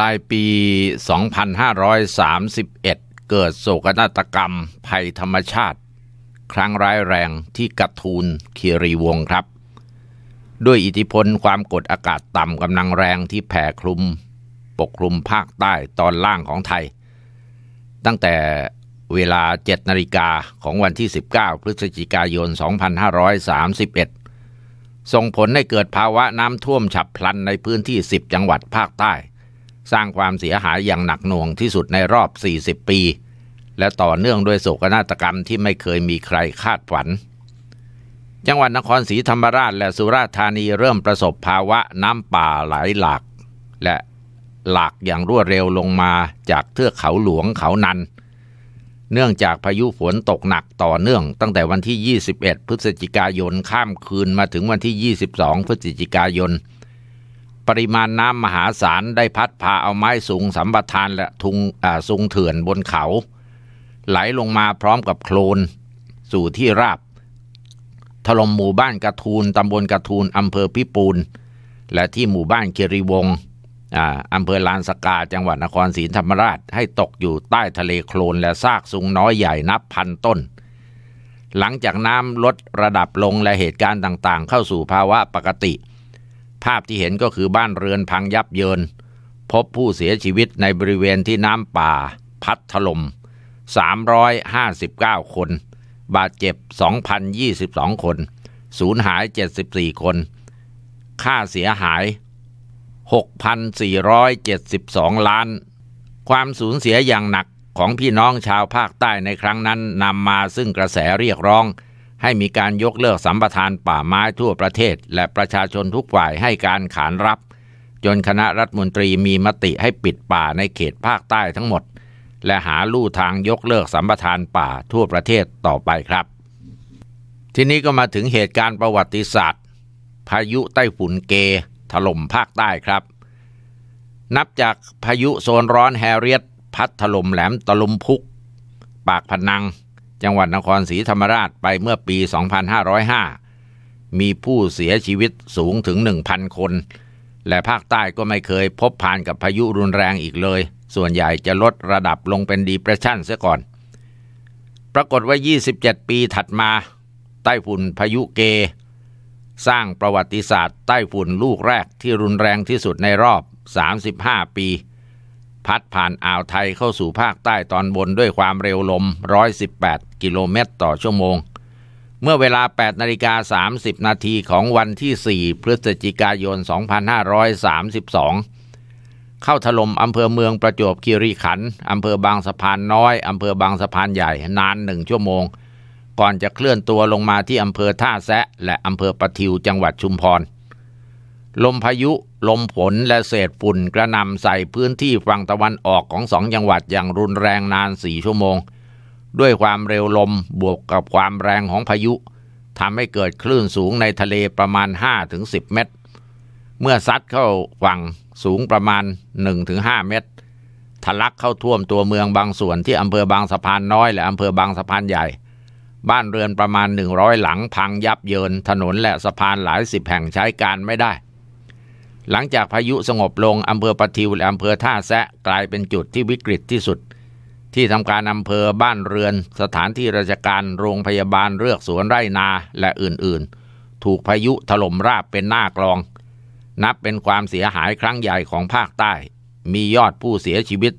ลายปี 2531 เกิดโศกนาฏกรรม ภัยธรรมชาติ ครั้งร้ายแรงที่กระทูลคีรีวงครับ ด้วยอิทธิพลความกดอากาศต่ำกำลังแรงที่แผ่คลุม ปกคลุมภาคใต้ตอนล่างของไทย ตั้งแต่เวลา 7นาฬิกาของวันที่ 19 พฤศจิกายน 2531 ส่งผลให้เกิดภาวะน้ำท่วมฉับพลันในพื้นที่ 10 จังหวัดภาคใต้สร้างความเสียหายอย่างหนักหน่วงที่สุดในรอบ 40 ปี และต่อเนื่องด้วยโศกนาฏกรรมที่ไม่เคยมีใครคาดฝันจังหวัดนครศรีธรรมราชและสุราษฎร์ธานีเริ่มประสบภาวะน้ำป่าไหลหลาก และหลากอย่างรวดเร็วลงมาจากเทือกเขาหลวงเขานัน เนื่องจากพายุฝนตกหนักต่อเนื่อง ตั้งแต่วันที่ 21 พฤศจิกายนข้ามคืนมาถึงวันที่ 22 พฤศจิกายนปริมาณน้ำมหาศาลได้พัดพาเอาไม้สูงสัมปทานและทุงสูงเถื่อนบนเขา ไหลลงมาพร้อมกับโคลน สู่ที่ราบถล่มหมู่บ้านกระทูลตำบลกระทูลอำเภอพิปูน และที่หมู่บ้านเครีวงอำเภอลานสกาจังหวัดนครศรีธรรมราชให้ตกอยู่ใต้ทะเลโคลนและซากสูงน้อยใหญ่นับพันต้น หลังจากน้ำลดระดับลงและเหตุการณ์ต่างๆ เข้าสู่ภาวะปกติภาพที่เห็นก็คือบ้านเรือนพังยับเยิน พบผู้เสียชีวิตในบริเวณที่น้ำป่าพัดถลม่ม 359 คน บาดเจ็บ 2,022 คนสูญหาย 74 คน ค่าเสียหาย 6,472 ล้าน ความสูญเสียอย่างหนักของพี่น้องชาวภาคใต้ในครั้งนั้นนำมาซึ่งกระแสเรียกร้องให้มีการยกเลิกสัมปทานป่าไม้ทั่วประเทศ และประชาชนทุกฝ่ายให้การขานรับ จนคณะรัฐมนตรีมีมติให้ปิดป่าในเขตภาคใต้ทั้งหมด และหาลู่ทางยกเลิกสัมปทานป่าทั่วประเทศต่อไปครับ ทีนี้ก็มาถึงเหตุการณ์ประวัติศาสตร์ พายุไต้ฝุ่นเกถล่มภาคใต้ครับ นับจากพายุโซนร้อนแฮเรียตพัดถล่มแหลมตะลุมพุก ปากพนังจังหวัดนครศรีธรรมราชไปเมื่อปี 2505 มีผู้เสียชีวิตสูงถึง 1,000 คน และภาคใต้ก็ไม่เคยพบผ่านกับพายุรุนแรงอีกเลย ส่วนใหญ่จะลดระดับลงเป็นดีเพรสชันเสียก่อน ปรากฏว่า 27 ปีถัดมาใต้ฝุ่นพายุเก สร้างประวัติศาสตร์ใต้ฝุ่นลูกแรกที่รุนแรงที่สุดในรอบ 35 ปีพัดผ่านอ่าวไทยเข้าสู่ภาคใต้ตอนบนด้วยความเร็วลม 118 กิโลเมตรต่อชั่วโมง เมื่อเวลา8นาฬิกา30 นาทีของวันที่ 4 พฤศจิกายน 2532 เข้าถล่มอำเภอเมืองประจวบคีรีขันธ์ อำเภอบางสะพานน้อย อำเภอบางสะพานใหญ่ นานหนึ่งชั่วโมง ก่อนจะเคลื่อนตัวลงมาที่อำเภอท่าแซะและอำเภอปะทิวจังหวัดชุมพร ลมพายุลมฝนและเศษฝุ่นกระนำใส่พื้นที่ฝั่งตะวันออกของสองจังหวัดอย่างรุนแรงนานสี่ชั่วโมง ด้วยความเร็วลมบวกกับความแรงของพายุทำให้เกิดคลื่นสูงในทะเลประมาณ5-10 เมตร เมื่อซัดเข้าฝั่งสูงประมาณ1-5เมตร ทะลักเข้าท่วมตัวเมืองบางส่วนที่อำเภอบางสะพานน้อยและอำเภอบางสะพานใหญ่ บ้านเรือนประมาณ100หลังพังยับเยินถนนและสะพานหลายสิบแห่งใช้การไม่ได้หลังจากพายุสงบลง อำเภอปะทิวและอำเภอท่าแซะ กลายเป็นจุดที่วิกฤตที่สุด ที่ทำการอำเภอบ้านเรือนสถานที่ราชการโรงพยาบาลเลือกสวนไร่นาและอื่นๆ ถูกพายุถล่มราบเป็นหน้ากลอง นับเป็นความเสียหายครั้งใหญ่ของภาคใต้ มียอดผู้เสียชีวิต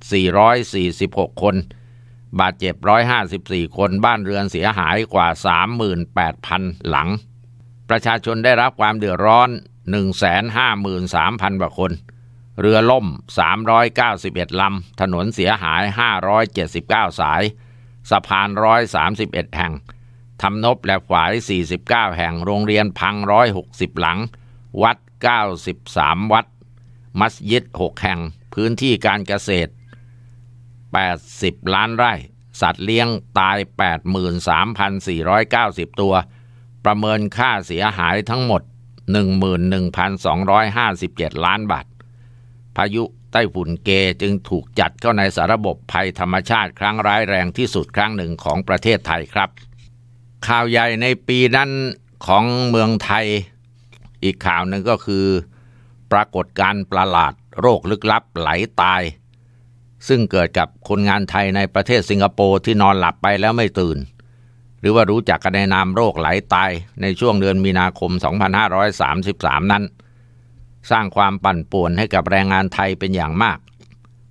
446 คน บาดเจ็บ 154 คนบ้านเรือนเสียหายกว่า 38,000 หลัง ประชาชนได้รับความเดือดร้อน153,000กว่าคน เรือล่ม 391 ลำ ถนนเสียหาย 579 สายสะพาน 131 แห่งทำนบและฝาย 49 แห่ง โรงเรียนพัง 160 หลัง วัด 93 วัด มัสยิด 6 แห่ง พื้นที่การเกษตร 80 ล้านไร่ สัตว์เลี้ยงตาย 83,490 ตัว ประเมินค่าเสียหายทั้งหมด11,257 ล้านบาท พายุไต้ฝุ่นเกจึงถูกจัดเข้าในสาระบบภัยธรรมชาติครั้งร้ายแรงที่สุดครั้งหนึ่งของประเทศไทยครับ ข่าวใหญ่ในปีนั้นของเมืองไทย อีกข่าวหนึ่งก็คือปรากฏการประหลาดโรคลึกลับไหลตาย ซึ่งเกิดกับคนงานไทยในประเทศสิงคโปร์ที่นอนหลับไปแล้วไม่ตื่นหรือว่ารู้จักกันในนามโรคไหลาตายในช่วงเดือนมีนาคม 2533 นั้น สร้างความปั่นป่วนให้กับแรงงานไทยเป็นอย่างมาก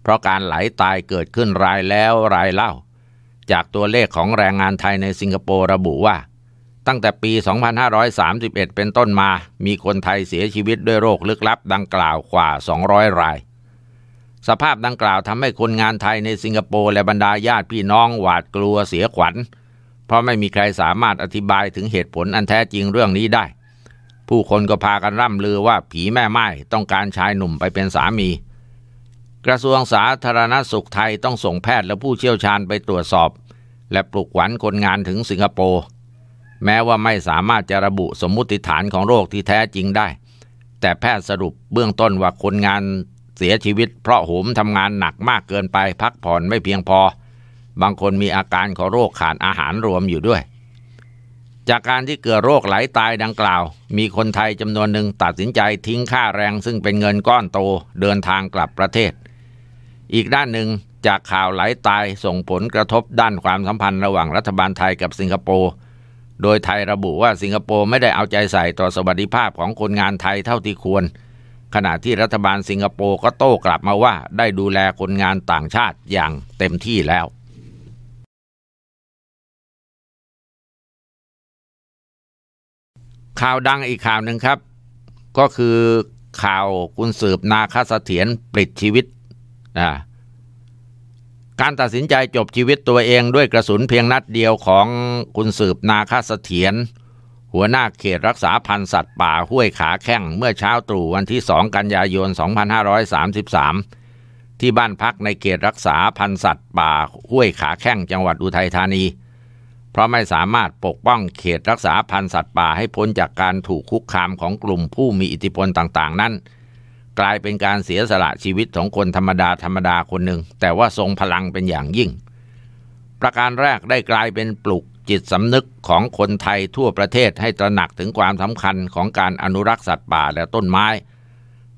เพราะการไหลาตายเกิดขึ้นรายแล้วรายเล่า จากตัวเลขของแรงงานไทยในสิงคโปร์ระบุว่า ตั้งแต่ปี 2531 เป็นต้นมามีคนไทยเสียชีวิตด้วยโรคลึกลับดังกล่าวกว่า 200 ราย สภาพดังกล่าวทำให้คนงานไทยในสิงคโปร์และบรรดาญาติพี่น้องหวาดกลัวเสียขวัญเพราะไม่มีใครสามารถอธิบายถึงเหตุผลอันแท้จริงเรื่องนี้ได้ ผู้คนก็พากันร่ำลือว่าผีแม่ไม้ต้องการชายหนุ่มไปเป็นสามี กระทรวงสาธารณสุขไทยต้องส่งแพทย์และผู้เชี่ยวชาญไปตรวจสอบ และปลุกขวัญคนงานถึงสิงคโปร์ แม้ว่าไม่สามารถจะระบุสมมติฐานของโรคที่แท้จริงได้ แต่แพทย์สรุปเบื้องต้นว่าคนงานเสียชีวิต เพราะโหมทำงานหนักมากเกินไปพักผ่อนไม่เพียงพอบางคนมีอาการของโรคขาดอาหารรวมอยู่ด้วย จากการที่เกิดโรคไหลาตายดังกล่าว มีคนไทยจำนวนหนึ่งตัดสินใจทิ้งค่าแรง ซึ่งเป็นเงินก้อนโตเดินทางกลับประเทศ อีกด้านหนึ่งจากข่าวไหลาตายส่งผลกระทบด้านความสัมพันธ์ระหว่างรัฐบาลไทยกับสิงคโปร์ โดยไทยระบุว่าสิงคโปร์ไม่ได้เอาใจใส่ต่อสวัสดิภาพของคนงานไทยเท่าที่ควร ขณะที่รัฐบาลสิงคโปร์ก็โต้กลับมาว่าได้ดูแลคนงานต่างชาติอย่างเต็มที่แล้วข่าวดังอีกข่าวหนึ่งครับ ก็คือข่าวคุณสืบนาคาเสถียรปลิดชีวิตนะการตัดสินใจจบชีวิตตัวเองด้วยกระสุนเพียงนัดเดียวของคุณสืบนาคาเสถียรหัวหน้าเขตรักษาพันธุ์สัตว์ป่าห้วยขาแข้งเมื่อเช้าตรู่วันที่สองกันยายน 2533 ที่บ้านพักในเขตรักษาพันธุ์สัตว์ป่าห้วยขาแข้งจังหวัดอุทัยธานีพราะไม่สามารถปกป้องเขตรักษาพันธุ์สัตว์ป่าให้พ้นจากการถูกคุกคามของกลุ่มผู้มีอิทธิพลต่างๆนั้น กลายเป็นการเสียสละชีวิตของคนธรรมดาธรรมดาคนหนึ่งแต่ว่าทรงพลังเป็นอย่างยิ่ง ประการแรกได้กลายเป็นปลุกจิตสำนึกของคนไทยทั่วประเทศให้ตระหนักถึงความสำคัญของการอนุรักษ์สัตว์ป่าและต้นไม้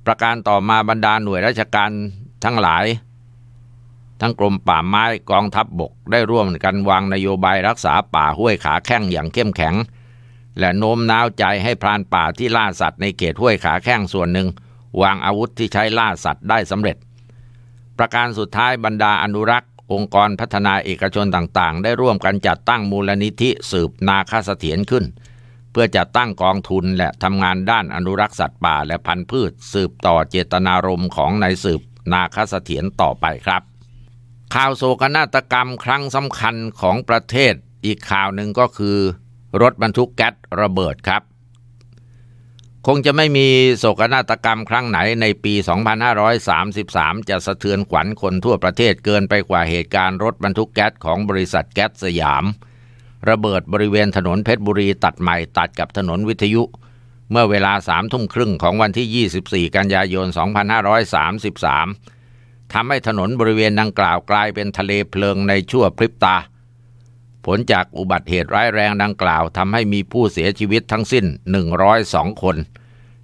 ประการต่อมาบรรดาหน่วยราชการทั้งหลายทั้งกรมป่าไม้กองทัพบบกได้ร่วมกันวางนโยบายรักษาป่าห้วยขาแข้งอย่างเข้มแข็ง และโน้มน้าวใจให้พรานป่าที่ล่าสัตว์ในเขตห้วยขาแข้งส่วนหนึ่ง วางอาวุธที่ใช้ล่าสัตว์ได้สำเร็จ ประการสุดท้ายบรรดาอนุรักษ์ องค์กรพัฒนาเอกชนต่าง ๆ ได้ร่วมกันจัดตั้งมูลนิธิสืบนาคาเสถียรขึ้น เพื่อจัดตั้งกองทุนและทำงานด้านอนุรักษ์สัตว์ป่าและพันธุ์พืช สืบต่อเจตนารมณ์ของนายสืบนาคาเสถียรต่อไปครับข่าวโศกนาฏกรรมครั้งสำคัญของประเทศอีกข่าวหนึ่งก็คือ รถบรรทุกแก๊สระเบิดครับ คงจะไม่มีโศกนาฏกรรมครั้งไหนในปี 2533 จะสะเทือนขวัญคนทั่วประเทศเกินไปกว่าเหตุการณ์รถบรรทุกแก๊สของบริษัทแก๊สสยาม ระเบิดบริเวณถนนเพชรบุรีตัดใหม่ ตัดกับถนนวิทยุ เมื่อเวลา3ทุ่มครึ่งของวันที่ 24 กันยายน 2533ทำให้ถนนบริเวณดังกล่าวกลายเป็นทะเลเพลิงในชั่วพริบตา ผลจากอุบัติเหตุร้ายแรงดังกล่าวทำให้มีผู้เสียชีวิตทั้งสิ้น 102 คน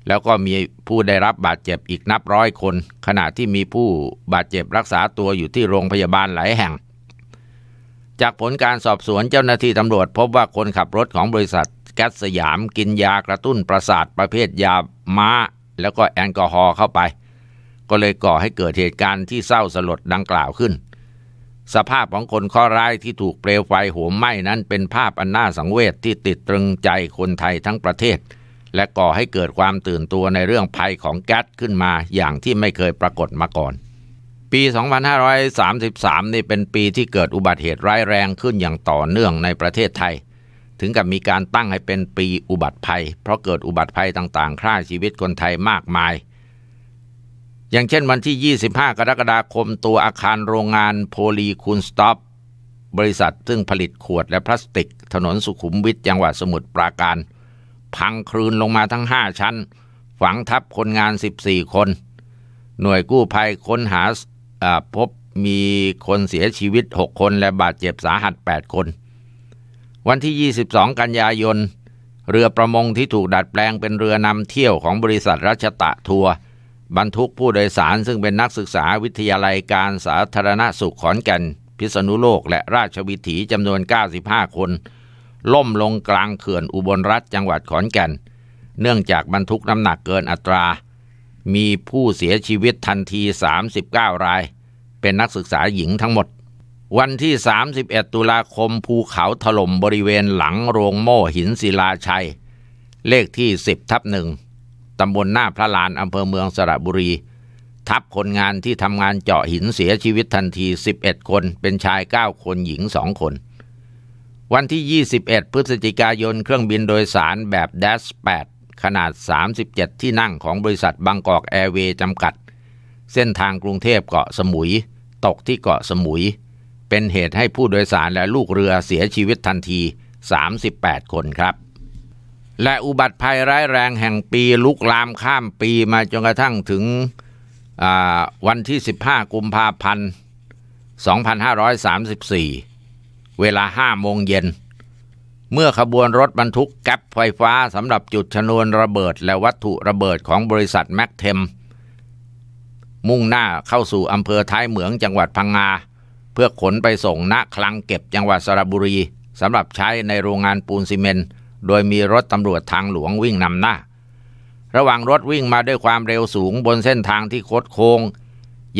แล้วก็มีผู้ได้รับบาดเจ็บอีกนับร้อยคน ขณะที่มีผู้บาดเจ็บรักษาตัวอยู่ที่โรงพยาบาลหลายแห่ง จากผลการสอบสวนเจ้าหน้าที่ตำรวจ พบว่าคนขับรถของบริษัทแก๊สสยามกินยากระตุ้นประสาทประเภทยาม้า แล้วก็แอลกอฮอล์เข้าไปก็เลยก่อให้เกิดเหตุการณ์ที่เศร้าสลดดังกล่าวขึ้น สภาพของคนข้อร้ายที่ถูกเปลวไฟโหมไหม้นั้น เป็นภาพอันน่าสังเวชที่ติดตรึงใจคนไทยทั้งประเทศ และก่อให้เกิดความตื่นตัวในเรื่องภัยของแก๊สขึ้นมาอย่างที่ไม่เคยปรากฏมาก่อน ปี 2533 นี่เป็นปีที่เกิดอุบัติเหตุร้ายแรงขึ้นอย่างต่อเนื่องในประเทศไทย ถึงกับมีการตั้งให้เป็นปีอุบัติภัย เพราะเกิดอุบัติภัยต่างๆฆ่าชีวิตคนไทยมากมายอย่างเช่นวันที่ 25 กรกฎาคมตัวอาคารโรงงานโพลีคูนสต็อป บริษัทซึ่งผลิตขวดและพลาสติกถนนสุขุมวิทจังหวัดสมุทรปราการ พังคลืนลงมาทั้ง 5 ชั้น ฝังทับคนงาน 14 คน หน่วยกู้ภัยค้นหาพบมีคนเสียชีวิต 6 คนและบาดเจ็บสาหัส 8 คน วันที่ 22 กันยายน เรือประมงที่ถูกดัดแปลงเป็นเรือนำเที่ยวของบริษัทรัชตะทัวร์บรรทุกผู้โดยสารซึ่งเป็นนักศึกษาวิทยาลัยการสาธารณสุขขอนแก่นพิษณุโลกและราชวิถีจำนวน 95 คน ล่มลงกลางเขื่อนอุบลรัฐจังหวัดขอนแก่นเนื่องจากบรรทุกน้ำหนักเกินอัตรา มีผู้เสียชีวิตทันที 39 ราย เป็นนักศึกษาหญิงทั้งหมด วันที่ 31 ตุลาคมภูเขาถล่มบริเวณหลังโรงโม่หินศิลาชัย เลขที่ 10ทับหนึ่งตำบลหน้าพระลานอำเภอเมืองสระบุรี ทับคนงานที่ทำงานเจาะหินเสียชีวิตทันที 11 คน เป็นชาย 9 คนหญิง 2 คน วันที่ 21 พฤศจิกายน เครื่องบินโดยสารแบบ Dash 8 ขนาด 37 ที่นั่งของบริษัทบางกอกแอร์เวย์จำกัด เส้นทางกรุงเทพเกาะสมุย ตกที่เกาะสมุย เป็นเหตุให้ผู้โดยสารและลูกเรือเสียชีวิตทันที 38 คนครับและอุบัติภัยร้ายแรงแห่งปีลุกลามข้ามปีมาจนกระทั่งถึงวันที่ 15 กุมภาพันธ์ 2534 เวลา 5 โมงเย็น เมื่อขบวนรถบรรทุกแก๊ปไฟฟ้าสำหรับจุดชนวนระเบิดและวัตถุระเบิดของบริษัทแม็กเทม มุ่งหน้าเข้าสู่อำเภอท้ายเหมืองจังหวัดพังงาเพื่อขนไปส่งณคลังเก็บจังหวัดสระบุรีสำหรับใช้ในโรงงานปูนซีเมนต์โดยมีรถตำรวจทางหลวงวิ่งนำหน้า ระหว่างรถวิ่งมาด้วยความเร็วสูงบนเส้นทางที่คดโค้ง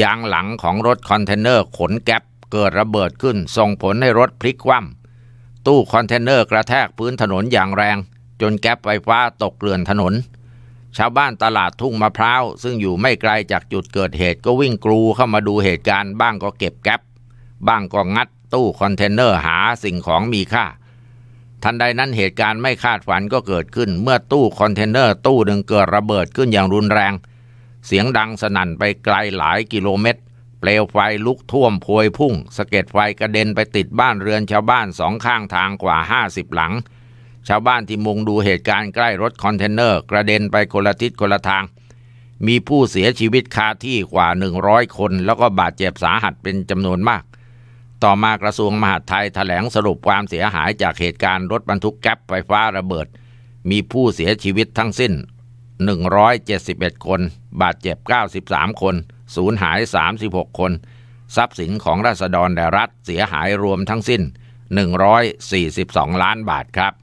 ยางหลังของรถคอนเทนเนอร์ขนแก๊ปเกิดระเบิดขึ้นส่งผลให้รถพลิกคว่ำตู้คอนเทนเนอร์กระแทกพื้นถนนอย่างแรง จนแก๊ปไฟฟ้าตกเกลื่อนถนน ชาวบ้านตลาดทุ่งมะพร้าวซึ่งอยู่ไม่ไกลจากจุดเกิดเหตุก็วิ่งกรูเข้ามาดูเหตุการณ์บ้างก็เก็บแก๊ปบ้างก็งัดตู้คอนเทนเนอร์หาสิ่งของมีค่าทันใดนั้นเหตุการณ์ไม่คาดฝันก็เกิดขึ้นเมื่อตู้คอนเทนเนอร์ตู้หนึ่งเกิดระเบิดขึ้นอย่างรุนแรง เสียงดังสนั่นไปไกลหลายกิโลเมตร เปลวไฟลุกท่วมพวยพุ่งสะเก็ดไฟกระเด็นไปติดบ้านเรือนชาวบ้านสองข้างทางกว่า 50 หลัง ชาวบ้านที่มุงดูเหตุการณ์ใกล้รถคอนเทนเนอร์กระเด็นไปคนละทิศคนละทาง มีผู้เสียชีวิตคาที่กว่า 100 คนแล้วก็บาดเจ็บสาหัสเป็นจำนวนมากต่อมากระทรวงมหาดไทยถแถลงสรุปความเสียหายจากเหตุการณ์รถบรรทุกแก๊ปไฟฟ้าระเบิด มีผู้เสียชีวิตทั้งสิ้น 171 คน บาดเจ็บ 93 คนสูญหาย 36 คน ทรัพย์สินของราษฎรแ่รัฐเสียหายรวมทั้งสิ้น 142 ล้านบาทครับ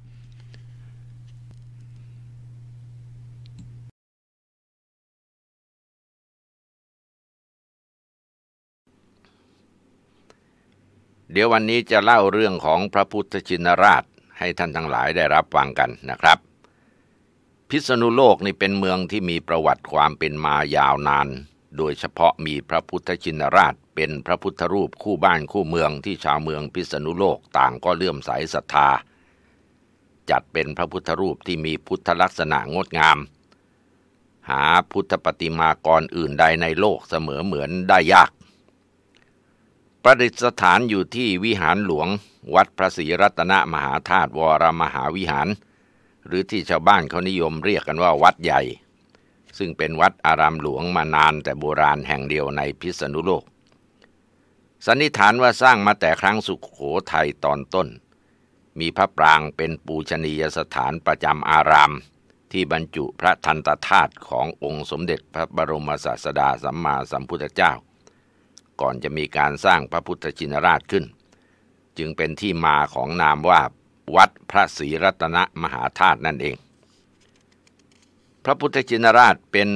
เดี๋ยววันนี้จะเล่าเรื่องของพระพุทธชินราชให้ท่านทั้งหลายได้รับฟังกันนะครับ พิษณุโลกนี่เป็นเมืองที่มีประวัติความเป็นมายาวนาน โดยเฉพาะมีพระพุทธชินราช เป็นพระพุทธรูปคู่บ้านคู่เมืองที่ชาวเมืองพิษณุโลกต่างก็เลื่อมใสศรัทธา จัดเป็นพระพุทธรูปที่มีพุทธลักษณะงดงาม หาพุทธปฏิมากรอื่นใดในโลกเสมอเหมือนได้ยากประดิษฐานอยู่ที่วิหารหลวง วัดพระศรีรัตนมหาธาตุวรมหาวิหารหรือที่ชาวบ้านเขานิยมเรียกกันว่าวัดใหญ่ ซึ่งเป็นวัดอารามหลวงมานานแต่โบราณแห่งเดียวในพิษณุโลกสันนิษฐานว่าสร้างมาแต่ครั้งสุขโขทัยตอนต้น มีพระปรางเป็นปูชนียสถานประจำอาราม ที่บรรจุพระทันตธาตุขององค์สมเด็จพระบรมศาสดาสัมมาสัมพุทธเจ้าก่อนจะมีการสร้างพระพุทธชินราชขึ้น จึงเป็นที่มาของนามว่าวัดพระศรีรัตนมหาธาตุนั่นเอง พระพุทธชินราชเป็น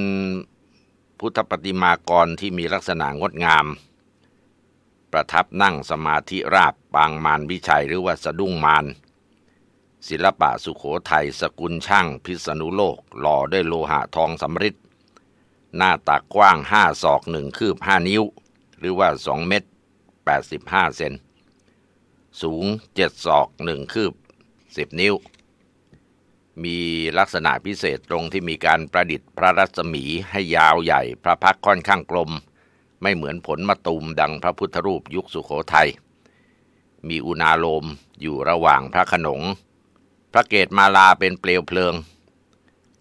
พุทธปฏิมากรที่มีลักษณะงดงาม ประทับนั่งสมาธิราบปางมารวิชัย หรือว่าสะดุ้งมารศิลปะสุขโขทัยสกุลช่าง พิษณุโลกหล่อด้วยโลหะทองสำริดหน้าตากว้างห้าศอกหนึ่งคืบห้านิ้วหรือว่า2เมตร85เซนสูง7ศอก 1 คืบ 10 นิ้ว มีลักษณะพิเศษตรงที่มีการประดิษฐ์พระรัศมีให้ยาวใหญ่พระพักค่อนข้างกลม ไม่เหมือนผลมะตูมดังพระพุทธรูปยุคสุขโขทยัยมีอุณาโลมอยู่ระหว่างพระขนง พระเกตมาลาเป็นเปลวเพลิง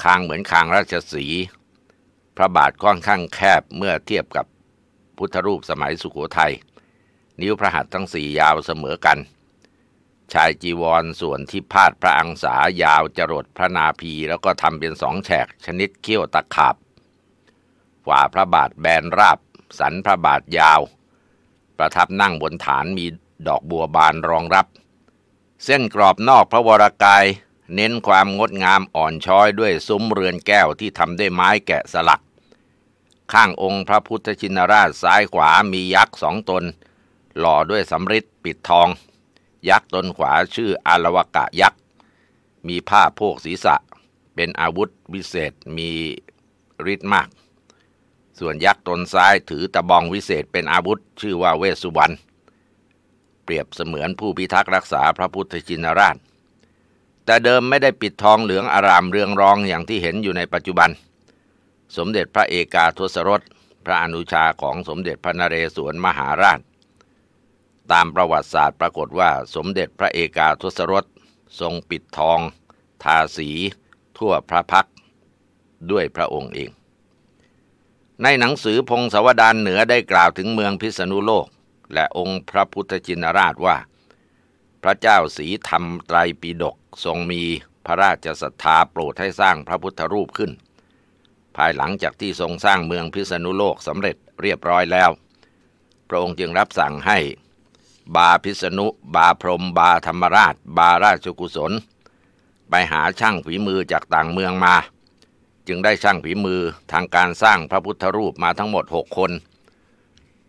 คางเหมือนคางราชสี พระบาทค่อนข้างแคบเมื่อเทียบกับพุทธรูปสมัยสุขโขทยัยนิ้วพระหัตถ์ทั้งสี่ยาวเสมอกัน ชายจีวรส่วนที่พาดพระอังสายาวจรดพระนาภีแล้วก็ทำเป็นสองแฉกชนิดเขี้ยวตะขาบฝ่าพระบาทแบนราบ สันพระบาทยาว ประทับนั่งบนฐานมีดอกบัวบานรองรับ เส้นกรอบนอกพระวรากายเน้นความงดงามอ่อนช้อยด้วยซุ้มเรือนแก้วที่ทำด้วยไม้แกะสลักข้างองค์พระพุทธชินราชซ้ายขวา มียักษ์สองตน หล่อด้วยสำริดปิดทอง ยักษ์ตนขวาชื่ออารวกะยักษ์มีผ้าโพกศีรษะ เป็นอาวุธวิเศษมีฤทธิ์มาก ส่วนยักษ์ตนซ้ายถือตะบองวิเศษเป็นอาวุธชื่อว่าเวสุวรรณเปรียบเสมือนผู้พิทักษ์รักษาพระพุทธชินราชแต่เดิมไม่ได้ปิดทองเหลืองอารามเรืองรองอย่างที่เห็นอยู่ในปัจจุบันเสมเด็จพระเอกาทศรส พระอนุชาของสมเด็จพระนเรศวรมหาราช ตามประวัติศาสตร์ปรากฏว่าสมเด็จพระเอกาทศรสทรงปิดทอง ทาสีทั่วพระพัก ด้วยพระองค์เอง ในหนังสือพงศาวดารเหนือได้กล่าวถึงเมืองพิษณุโลกและองค์พระพุทธจินราชว่า พระเจ้าสีธรรมไตรปิฎกทรงมีพระราชศรัทธาโปรดให้สร้างพระพุทธรูปขึ้นภายหลังจากที่ทรงสร้างเมืองพิษณุโลกสำเร็จเรียบร้อยแล้วพระองค์จึงรับสั่งให้บาพิษณุบาพรมบาธรรมราชบาราชกุศล ไปหาช่างฝีมือจากต่างเมืองมา จึงได้ช่างฝีมือทางการสร้างพระพุทธรูปมาทั้งหมดหกคน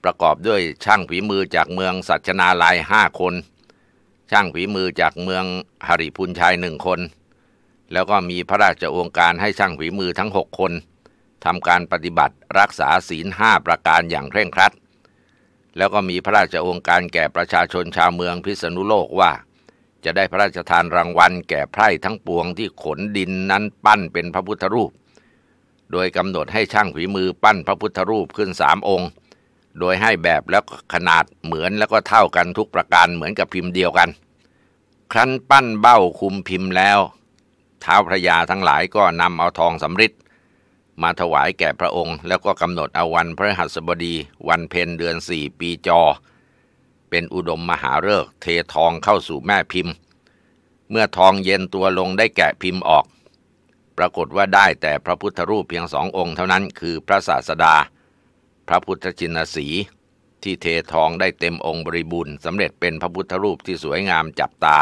ประกอบด้วยช่างฝีมือจากเมืองสัจนาลายห้าคน ช่างฝีมือจากเมืองหริพุนชัยหนึ่งคน แล้วก็มีพระราชโองการให้ช่างฝีมือทั้งหกคนทำการปฏิบัติรักษาศีลห้าประการอย่างเคร่งครัด แล้วก็มีพระราชองค์การแก่ประชาชนชาวเมืองพิษณุโลกว่า จะได้พระราชทานรางวัลแก่ไพร่ทั้งปวงที่ขนดินนั้นปั้นเป็นพระพุทธรูป โดยกำหนดให้ช่างฝีมือปั้นพระพุทธรูปขึ้นสามองค์ โดยให้แบบแล้วขนาดเหมือนแล้วก็เท่ากันทุกประการเหมือนกับพิมพ์เดียวกัน ครั้นปั้นเบ้าคุมพิมพ์แล้วเท้าพระยาทั้งหลายก็นำเอาทองสำริดมาถวายแก่พระองค์แล้วก็กำหนดเอาวันพระหัสบดีวันเพ็ญเดือนสี่ปีจอ เป็นอุดมมหาฤกษ์เททองเข้าสู่แม่พิมพ์ เมื่อทองเย็นตัวลงได้แกะพิมพ์ออก ปรากฏว่าได้แต่พระพุทธรูปเพียงสององค์เท่านั้น คือพระศาสดา พระพุทธจินสี ที่เททองได้เต็มองค์บริบูรณ์สำเร็จเป็นพระพุทธรูปที่สวยงามจับตา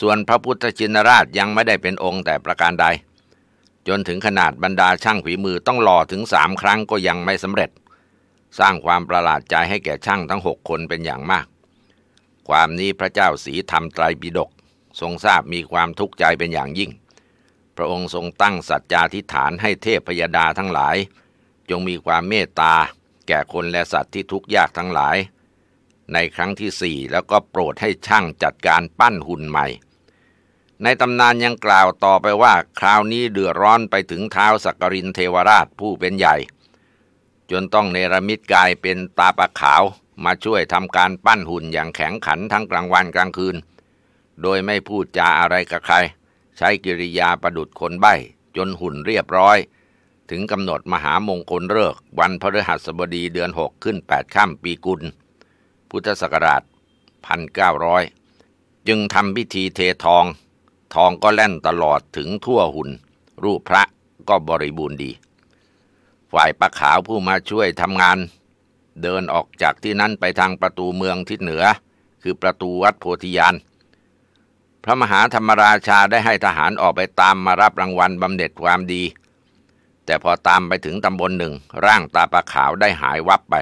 ส่วนพระพุทธชินราชยังไม่ได้เป็นองค์แต่ประการใดจนถึงขนาดบรรดาช่างฝีมือต้องรอถึงสามครั้งก็ยังไม่สำเร็จ สร้างความประหลาดใจให้แก่ช่างทั้งหกคนเป็นอย่างมาก ความนี้พระเจ้าสีธรรมไตรปิฎกทรงทราบมีความทุกข์ใจเป็นอย่างยิ่ง พระองค์ทรงตั้งสัจจาธิฐานให้เทพพยดาทั้งหลาย จงมีความเมตตาแก่คนและสัตว์ที่ทุกข์ยากทั้งหลาย ในครั้งที่สี่แล้วก็โปรดให้ช่างจัดการปั้นหุ่นใหม่ในตำนานยังกล่าวต่อไปว่าคราวนี้เดือดร้อนไปถึงเท้าสักกรินเทวราชผู้เป็นใหญ่ จนต้องเนรมิตกายเป็นตาปะขาวมาช่วยทำการปั้นหุ่นอย่างแข็งขันทั้งกลางวันกลางคืน โดยไม่พูดจาอะไรกับใครใช้กิริยาประดุดคนใบ้จนหุ่นเรียบร้อย ถึงกำหนดมหามงคลเลิกวันพฤหัสบดีเดือนหกขึ้นแปดค่ำปีกุลพุทธศักราช1900จึงทำพิธีเททองทองก็แล่นตลอดถึงทั่วหุ่นรูปพระก็บริบูรณ์ดี ฝ่ายปะขาวผู้มาช่วยทำงาน เดินออกจากที่นั้นไปทางประตูเมืองทิศเหนือ คือประตูวัดโพธิยานพระมหาธรรมราชาได้ให้ทหารออกไปตามมารับรางวัลบำเหน็จความดี แต่พอตามไปถึงตำบลหนึ่ง ร่างตาปะขาวได้หายวับไป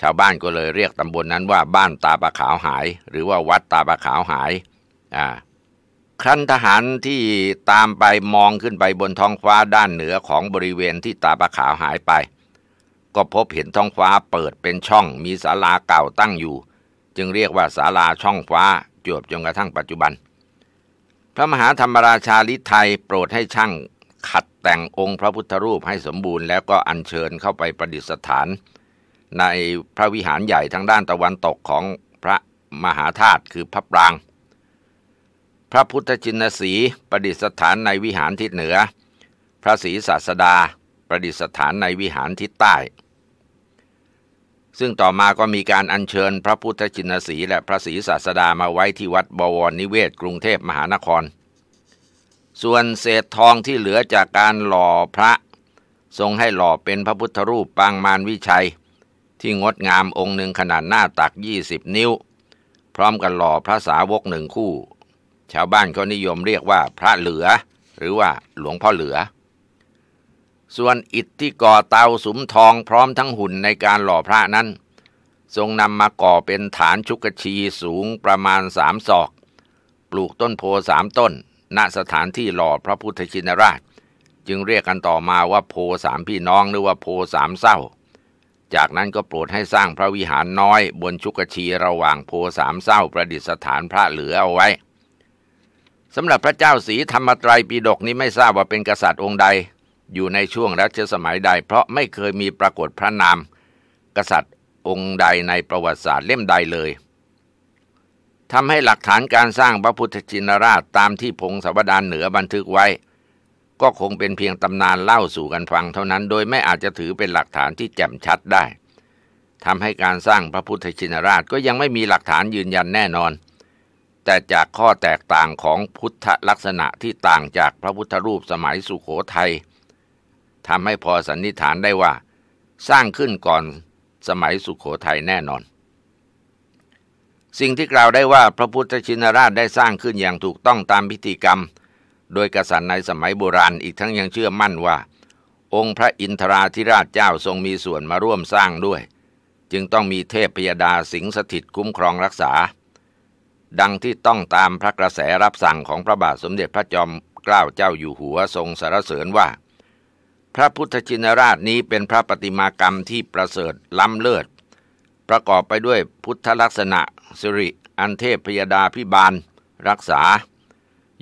ชาวบ้านก็เลยเรียกตำบลนนั้นว่าบ้านตาปะขาวหาย หรือว่าวัดตาปะขาวหายอ่าครั้นทหารที่ตามไปมองขึ้นไปบนท้องฟ้าด้านเหนือของบริเวณที่ตาปะขาวหายไป ก็พบเห็นท้องฟ้าเปิดเป็นช่องมีศาลาเก่าตั้งอยู่ จึงเรียกว่าศาลาช่องฟ้าจวบจนกระทั่งปัจจุบัน พระมหาธรรมราชาลิไทยโปรดให้ช่างขัดแต่งองค์พระพุทธรูปให้สมบูรณ์แล้วก็อัญเชิญเข้าไปประดิษฐาน ในพระวิหารใหญ่ทางด้านตะวันตกของพระมหาธาตุคือพระปรางพระพุทธจินสี ประดิษฐานในวิหารทิศเหนือ พระศรีศาสดาประดิษฐานในวิหารทิศใต้ ซึ่งต่อมาก็มีการอัญเชิญพระพุทธจินสีและพระศรีศาสดามาไว้ที่วัดบวรนิเวศกรุงเทพมหานคร ส่วนเศษทองที่เหลือจากการหล่อพระ ทรงให้หล่อเป็นพระพุทธรูปปางมารวิชัย ที่งดงามองค์หนึ่งขนาดหน้าตัก 20 นิ้ว พร้อมกันหล่อพระสาวกหนึ่งคู่ชาวบ้านเขานิยมเรียกว่าพระเหลือ หรือว่าหลวงพ่อเหลือ ส่วนอิฐที่ก่อเตาสุมทองพร้อมทั้งหุ่นในการหล่อพระนั้น ทรงนำมาก่อเป็นฐานชุกชีสูงประมาณสามศอก ปลูกต้นโพสามต้น ณสถานที่หล่อพระพุทธชินราช จึงเรียกกันต่อมาว่าโพสามพี่น้องหรือว่าโพสามเศร้าจากนั้นก็โปรดให้สร้างพระวิหารน้อยบนชุกชีระหว่างโพสามเศร้าประดิษฐานพระเหลือเอาไว้สำหรับพระเจ้าสีธรรมตรยปีดกนี้ไม่ทราบว่าเป็นกษัตริย์องค์ใดอยู่ในช่วงรัชสมัยใด เพราะไม่เคยมีปรากฏพระนาม กษัตริย์องค์ใดในประวัติศาสตร์เล่มใดเลยทำให้หลักฐานการสร้างพระพุทธชินราชตามที่พงศาวดารเหนือบันทึกไว้ ก็คงเป็นเพียงตำนานเล่าสู่กันฟังเท่านั้นโดยไม่อาจจะถือเป็นหลักฐานที่แจ่มชัดได้ทำให้การสร้างพระพุทธชินราชก็ยังไม่มีหลักฐานยืนยันแน่นอนแต่จากข้อแตกต่างของพุทธลักษณะที่ต่างจากพระพุทธรูปสมัยสุขโขทยัยทำให้พอสันนิษฐานได้ว่าสร้างขึ้นก่อนสมัยสุขโขทัยแน่นอน สิ่งที่กล่าวได้ว่าพระพุทธชินราชได้สร้างขึ้นอย่างถูกต้องตามพิธีกรรม โดยกษัตริย์ในสมัยโบราณอีกทั้งยังเชื่อมั่นว่า องค์พระอินทราธิราชเจ้าทรงมีส่วนมาร่วมสร้างด้วย จึงต้องมีเทพพยดาสิงสถิตคุ้มครองรักษาดังที่ต้องตามพระกระแสรับสั่งของพระบาทสมเด็จพระจอมเกล้าเจ้าอยู่หัวทรงสารเสริญว่า พระพุทธชินราชนี้เป็นพระปฏิมากรรมที่ประเสริฐล้ำเลิศ ประกอบไปด้วยพุทธลักษณะ สิริ อันเทพพยดาพิบาล รักษา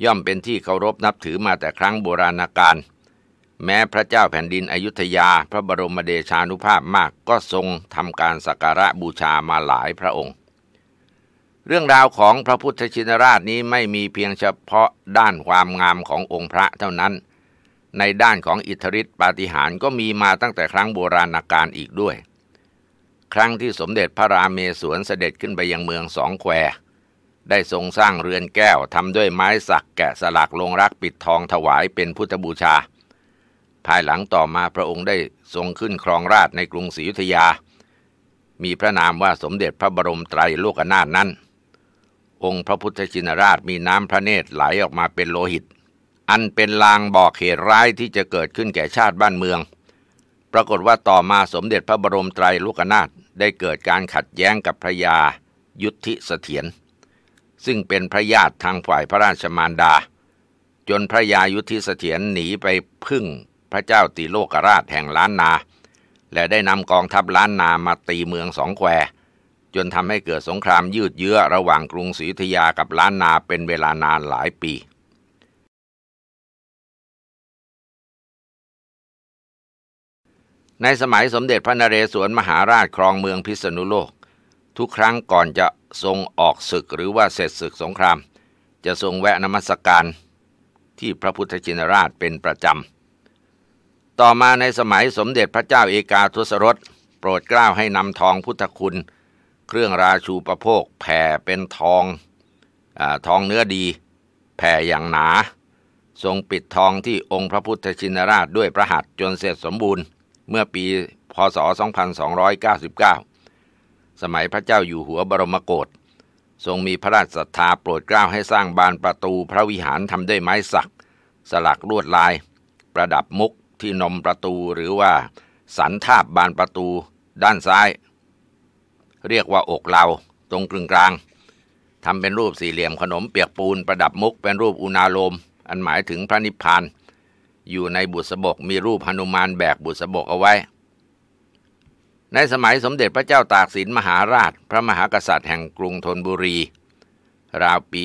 ย่อมเป็นที่เคารพนับถือมาแต่ครั้งโบราณกาลแม้พระเจ้าแผ่นดินอยุธยาพระบรมเดชานุภาพมากก็ทรงทำการสักการะบูชามาหลายพระองค์เรื่องราวของพระพุทธชินราชนี้ไม่มีเพียงเฉพาะด้านความงามขององค์พระเท่านั้น ในด้านของอิทธิฤทธิปาฏิหาริย์ก็มีมาตั้งแต่ครั้งโบราณกาลอีกด้วย ครั้งที่สมเด็จพระราเมศวรเสด็จขึ้นไปยังเมืองสองแคว ได้ทรงสร้างเรือนแก้วทำด้วยไม้สักแกะสลักลงรักปิดทองถวายเป็นพุทธบูชา ภายหลังต่อมาพระองค์ได้ทรงขึ้นครองราชในกรุงศรีอยุธยา มีพระนามว่าสมเด็จพระบรมไตรโลกนาถนั้นองค์พระพุทธชินราชมีน้ำพระเนตรไหลออกมาเป็นโลหิต อันเป็นลางบอกเหตุร้ายที่จะเกิดขึ้นแก่ชาติบ้านเมือง ปรากฏว่าต่อมาสมเด็จพระบรมไตรลูกนาถได้เกิดการขัดแย้งกับพระยา ยุทธิเสถียรซึ่งเป็นพระญาติทางฝ่ายพระราชมารดา จนพระยายุทธิเสถียรหนีไปพึ่งพระเจ้าตีโลกราชแห่งล้านนา และได้นำกองทัพล้านนามาตีเมืองสองแควจนทำให้เกิดสงครามยืดเยื้อระหว่างกรุงศรีอยุธยากับล้านนาเป็นเวลานานหลายปี ในสมัยสมเด็จพระนเรศวรมหาราชครองเมืองพิษณุโลก ทุกครั้งก่อนจะทรงออกศึกหรือว่าเสร็จศึกสงครามจะทรงแวะนมัสการที่พระพุทธชินราชเป็นประจำต่อมาในสมัยสมเด็จพระเจ้าเอกาทศรสโปรดเกล้าให้นำทองพุทธคุณเครื่องราชูประโภคแผ่เป็นทองอทองเนื้อดี แผ่อย่างหนา ทรงปิดทองที่องค์พระพุทธชินราช ด้วยประหัตจนเสร็จสมบูรณ์ เมื่อปีพศ 2299 สมัยพระเจ้าอยู่หัวบรมโกศทรงมีพระราชศรัทธาโปรดเกล้าให้สร้างบานประตูพระวิหารทำด้วยไม้สัก สลักลวดลาย ประดับมุกที่นมประตูหรือว่าสันทาบบานประตูด้านซ้ายเรียกว่าอกเราตรงกลางกลาง ทำเป็นรูปสี่เหลี่ยมขนมเปียกปูน ประดับมุกเป็นรูปอุณาโลมอันหมายถึงพระนิพพานอยู่ในบุษบกมีรูปหนุมานแบกบุษบกเอาไว้ ในสมัยสมเด็จพระเจ้าตากสินมหาราช พระมหากษัตริย์แห่งกรุงธนบุรี ราวปี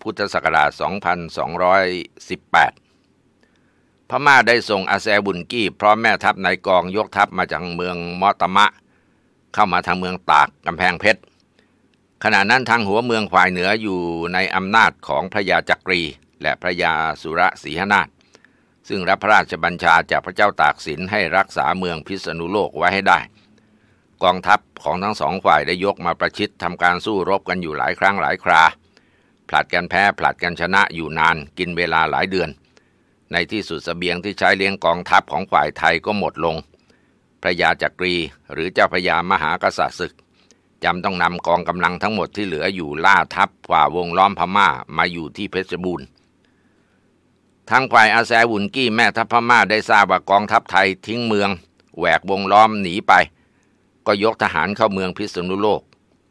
พุทธศักราช 2218พม่าได้ส่งอาแซบุนกี้พร้อมแม่ทัพนายกองยกทัพมาจากเมืองมอตมะเข้ามาทางเมืองตากกำแพงเพชรขณะนั้นทางหัวเมืองฝ่ายเหนืออยู่ในอำนาจของพระยาจักรีและพระยาสุรศรีหนาถซึ่งรับพระราชบัญชาจากพระเจ้าตากสินให้รักษาเมืองพิษณุโลกไว้ให้ได้ กองทัพของทั้งสองฝ่ายได้ยกมาประชิดทำการสู้รบกันอยู่หลายครั้งหลายคราผลัดกันแพ้ผลัดกันชนะอยู่นานกินเวลาหลายเดือน ในที่สุดสเสบียงที่ใช้เลี้ยงกองทัพของฝ่ายไทยก็หมดลงพระยาจักรีหรือเจ้าพระยามหากษัตริย์ศึก จำต้องนำกองกำลังทั้งหมดที่เหลืออยู่ล่าทัพฝ่าวงล้อมพม่ามาอยู่ที่เพชรบูรณ์ทางฝ่ายอาแซวุนกี้แม่ทัพพม่าได้ทราบว่ากองทัพไทยทิ้งเมืองแหวกวงล้อมหนีไป ก็ยกทหารเข้าเมืองพิษณุโลก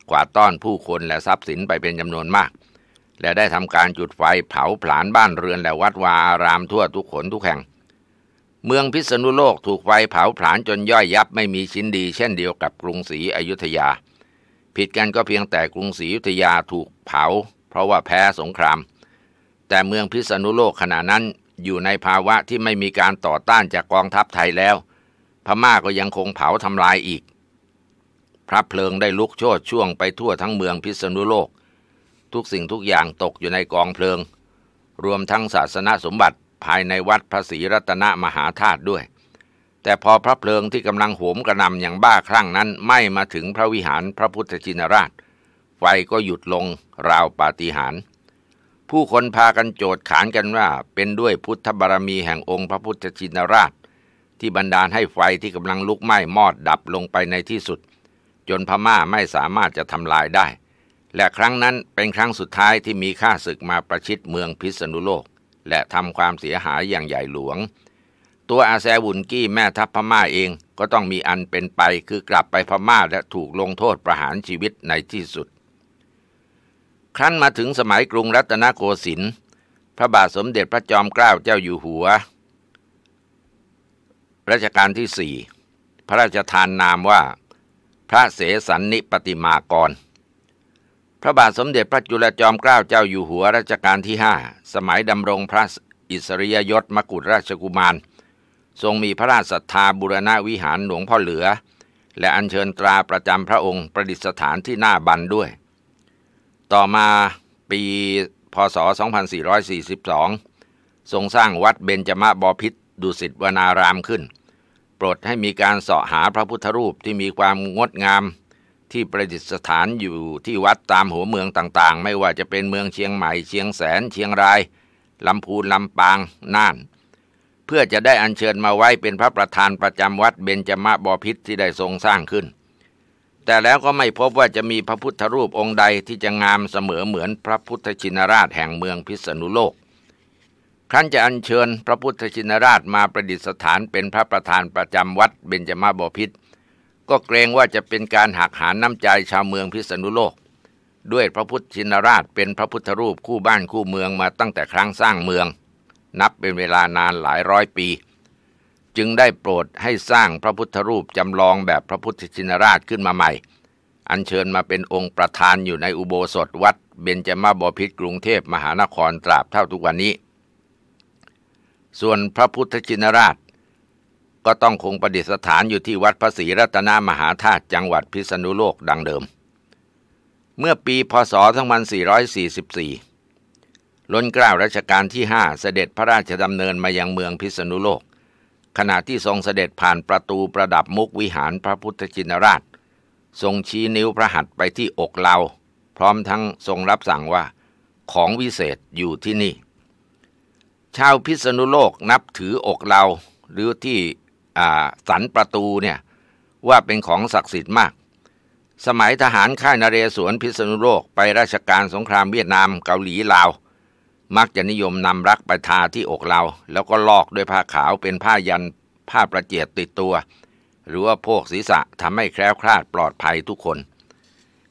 กวาดต้อนผู้คนและทรัพย์สินไปเป็นจำนวนมาก และได้ทำการจุดไฟเผาผลาญบ้านเรือนและวัดวาอารามทั่วทุกขนทุกแห่งเมืองพิษณุโลกถูกไฟเผาผลาญจนย่อยยับไม่มีชิ้นดีเช่นเดียวกับกรุงศรีอยุธยา ผิดกันก็เพียงแต่กรุงศรีอยุธยาถูกเผา เพราะว่าแพ้สงคราม แต่เมืองพิษณุโลกขณะนั้นอยู่ในภาวะที่ไม่มีการต่อต้านจากกองทัพไทยแล้วพม่าก็ยังคงเผาทำลายอีก พระเพลิงได้ลุกโชนช่วงไปทั่วทั้งเมืองพิษณุโลก ทุกสิ่งทุกอย่างตกอยู่ในกองเพลิง รวมทั้งศาสนสมบัติภายในวัดพระศรีรัตนมหาธาตุด้วย แต่พอพระเพลิงที่กำลังโหมกระนำอย่างบ้าคลั่งนั้นไม่มาถึงพระวิหารพระพุทธชินราชไฟก็หยุดลงราวปาฏิหาริย์ผู้คนพากันโจทย์ขานกันว่าเป็นด้วยพุทธบารมีแห่งองค์พระพุทธชินราชที่บันดาลให้ไฟที่กำลังลุกไหม้มอดดับลงไปในที่สุด จนพม่าไม่สามารถจะทำลายได้ และครั้งนั้นเป็นครั้งสุดท้ายที่มีข้าศึกมาประชิดเมืองพิษณุโลกและทำความเสียหายอย่างใหญ่หลวง ตัวอาแซวุนกี้แม่ทัพพม่าเองก็ต้องมีอันเป็นไปคือกลับไปพม่าและถูกลงโทษประหารชีวิตในที่สุดครั้นมาถึงสมัยกรุงรัตนโกสินทร์พระบาทสมเด็จพระจอมเกล้าเจ้าอยู่หัว รัชกาลที่สี่พระราชทานนามว่า พระเสสันนิปฏิมากรพระบาทสมเด็จพระจุลจอมเกล้าเจ้าอยู่หัวรัชกาลที่ห้าสมัยดำรงพระอิสริยยศมกุฎราชกุมาร ทรงมีพระราชศรัทธาบุรณะวิหารหลวงพ่อเหลือ และอัญเชิญตราประจำพระองค์ประดิษฐานที่หน้าบันด้วย ต่อมาปีพศ 2442 ทรงสร้างวัดเบญจมาบพิษดุสิตวนารามขึ้น โปรดให้มีการเสาะหาพระพุทธรูปที่มีความงดงามที่ประดิษฐานอยู่ที่วัดตามหัวเมืองต่าง ๆ ไม่ว่าจะเป็นเมืองเชียงใหม่เชียงแสน เชียงรายลำพูนลำปางน่าน เพื่อจะได้อัญเชิญมาไว้เป็นพระประธานประจำวัดเบญจมะบพิษที่ได้ทรงสร้างขึ้น แต่แล้วก็ไม่พบว่าจะมีพระพุทธรูปองค์ใดที่จะงามเสมอเหมือนพระพุทธชินราช แห่งเมืองพิษณุโลกครั้นจะอัญเชิญพระพุทธชินราชมาประดิษฐานเป็นพระประธานประจำวัดเบญจมาบพิษก็เกรงว่าจะเป็นการหักหานน้ำใจชาวเมืองพิษณุโลก ด้วยพระพุทธชินราช เป็นพระพุทธรูปคู่บ้านคู่เมืองมาตั้งแต่ครั้งสร้างเมือง นับเป็นเวลานานหลายร้อยปี จึงได้โปรดให้สร้างพระพุทธรูปจำลองแบบพระพุทธชินราชขึ้นมาใหม่ อันเชิญมาเป็นองค์ประธานอยู่ในอุโบสถวัดเบญจมาบพิตรกรุงเทพมหานครตราบเท่าทุกวันนี้ ส่วนพระพุทธชินราชก็ต้องคงประดิษฐานอยู่ที่วัดพระศรีรัตนมหาธาตุจังหวัดพิษณุโลกดังเดิม เมื่อปีพศ2444ล้นเกล้ารัชกาลที่ 5 เสด็จพระราชดำเนินมายังเมืองพิษณุโลก ขณะที่ทรงเสด็จผ่านประตูประดับมุกวิหารพระพุทธจินราช ทรงชี้นิ้วพระหัตถ์ไปที่อกเรา พร้อมทั้งทรงรับสั่งว่าของวิเศษอยู่ที่นี่ ชาวพิษณุโลกนับถืออกเรา หรือที่สันประตูเนี่ยว่าเป็นของศักดิ์สิทธิ์มาก สมัยทหารค่ายนาเรศวรพิษณุโลกไปราชการสงครามเวียดนามเกาหลีลาว มักจะนิยมนำรักไปทาที่อกเรา แล้วก็ลอกด้วยผ้าขาวเป็นผ้ายันผ้าประเจียดติดตัว หรือว่าโพกศีรษะทำให้แคล้วคลาดปลอดภัยทุกคน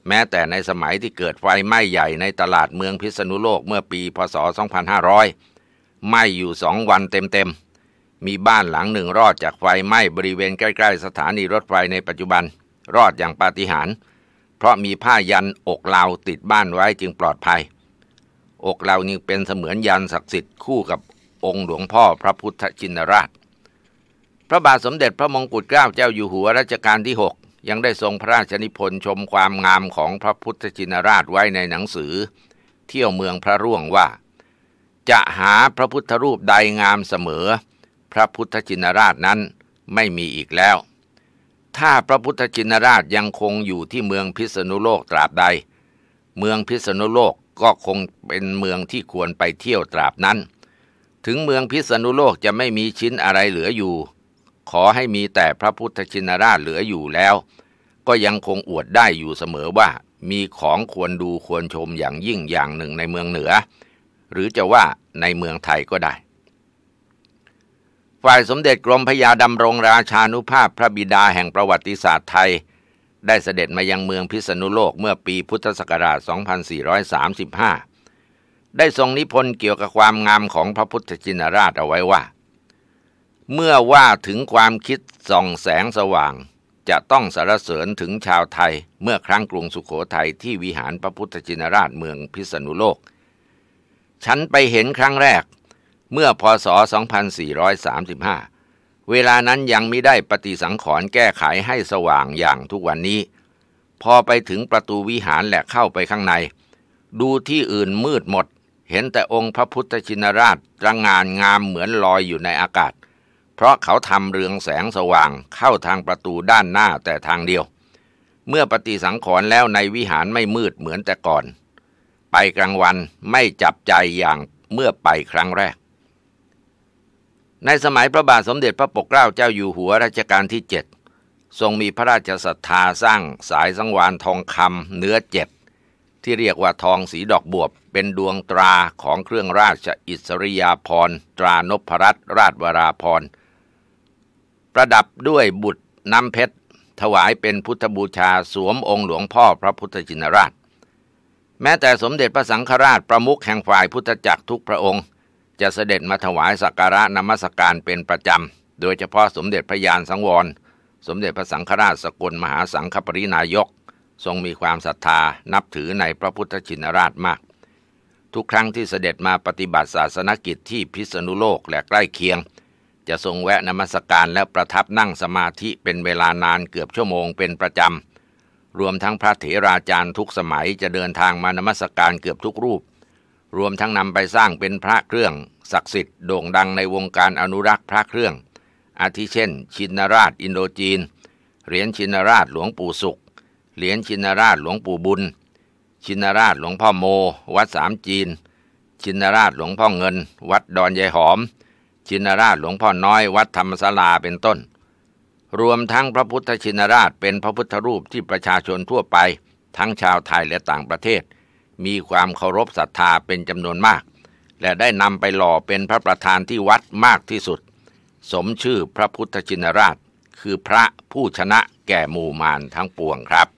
แม้แต่ในสมัยที่เกิดไฟไหม้ใหญ่ในตลาดเมืองพิษณุโลกเมื่อปีพศ 2500ไหม้อยู่สองวันเต็มๆมีบ้านหลังหนึ่งรอดจากไฟไหม้บริเวณใกล้ ๆ สถานีรถไฟในปัจจุบัน รอดอย่างปาฏิหาริย์เพราะมีผ้ายันอกเหลาติดบ้านไว้จึงปลอดภัย อกเหลานี้เป็นเสมือนยันศักดิ์สิทธิ์คู่กับองค์หลวงพ่อพระพุทธชินราช พระบาทสมเด็จพระมงกุฎเกล้า เจ้าอยู่หัวรัชกาลที่ 6 ยังได้ทรงพระราชนิพนธ์ชมความงามของพระพุทธชินราชไว้ในหนังสือ เที่ยวเมืองพระร่วงว่า จะหาพระพุทธรูปใดงามเสมอพระพุทธจินราชนั้นไม่มีอีกแล้ว ถ้าพระพุทธจินราชยังคงอยู่ที่เมืองพิษณุโลกตราบใด เมืองพิษณุโลกก็คงเป็นเมืองที่ควรไปเที่ยวตราบนั้น ถึงเมืองพิษณุโลกจะไม่มีชิ้นอะไรเหลืออยู่ ขอให้มีแต่พระพุทธชินราชเหลืออยู่แล้ว ก็ยังคงอวดได้อยู่เสมอว่ามีของควรดูควรชมอย่างยิ่งอย่างหนึ่งในเมืองเหนือ หรือจะว่าในเมืองไทยก็ได้ฝ่ายสมเด็จกรมพยาดำรงราชานุภาพพระบิดาแห่งประวัติศาสตร์ไทย ได้เสด็จมายังเมืองพิษณุโลกเมื่อปีพุทธศักราช 2435 ได้ทรงนิพนธ์เกี่ยวกับความงามของพระพุทธจินราชเอาไว้ว่า เมื่อว่าถึงความคิดส่องแสงสว่าง จะต้องสรรเสริญถึงชาวไทยเมื่อครั้งกรุงสุขโขทัยที่วิหารพระพุทธจินราชเมืองพิษณุโลก ฉันไปเห็นครั้งแรกเมื่อพศ 2435 เวลานั้นยังไม่ได้ปฏิสังขรณ์แก้ไขให้สว่างอย่างทุกวันนี้ พอไปถึงประตูวิหารและเข้าไปข้างใน ดูที่อื่นมืดหมด เห็นแต่องค์พระพุทธชินราชตรังงานงามเหมือนลอยอยู่ในอากาศ เพราะเขาทำเรืองแสงสว่างเข้าทางประตูด้านหน้าแต่ทางเดียว เมื่อปฏิสังขรณ์แล้วในวิหารไม่มืดเหมือนแต่ก่อน ไปกลางวันไม่จับใจอย่างเมื่อไปครั้งแรกในสมัยพระบาทสมเด็จพระปกเกล้าเจ้าอยู่หัวรัชกาลที่เจ็ดทรงมีพระราชศรัทธาสร้างสายสังวานทองคำเนื้อเจ็ดที่เรียกว่าทองสีดอกบวบเป็นดวงตราของเครื่องราชอิสริยาภรณ์ ตรานพรัตนราชวราภรณ์ ประดับด้วยบุตรน้ำเพชร ถวายเป็นพุทธบูชาสวมองค์หลวงพ่อพระพุทธจินราช แม้แต่สมเด็จพระสังฆราชประมุขแห่งฝ่ายพุทธจักรทุกพระองค์จะเสด็จมาถวายสักการะนมัสการเป็นประจำ โดยเฉพาะสมเด็จพระยานสังวร สมเด็จพระสังฆราชสกลมหาสังฆปรินายก ทรงมีความศรัทธา นับถือในพระพุทธชินราชมาก ทุกครั้งที่เสด็จมาปฏิบัติศาสนกิจที่พิษณุโลกและใกล้เคียง จะทรงแวะนมัสการและประทับนั่งสมาธิเป็นเวลานานเกือบชั่วโมง เป็นประจำ รวมทั้งพระเถราจารย์ทุกสมัยจะเดินทางมานมัสการเกือบทุกรูปรวมทั้งนำไปสร้างเป็นพระเครื่องศักดิ์สิทธิ์โด่งดังในวงการอนุรักษ์พระเครื่อง อาทิเช่น ชินราชอินโดจีน เหรียญชินราชหลวงปู่สุขเหรียญชินราชหลวงปู่บุญ ชินราชหลวงพ่อโม วัดสามจีน ชินราชหลวงพ่อเงิน วัดดอนยายหอม ชินราชหลวงพ่อน้อยวัดธรรมศาลาเป็นต้น รวมทั้งพระพุทธชินราชเป็นพระพุทธรูปที่ประชาชนทั่วไป ทั้งชาวไทยและต่างประเทศมีความเคารพศรัทธาเป็นจำนวนมาก และได้นำไปหล่อเป็นพระประธานที่วัดมากที่สุด สมชื่อพระพุทธชินราช คือพระผู้ชนะแก่หมู่มารทั้งปวงครับ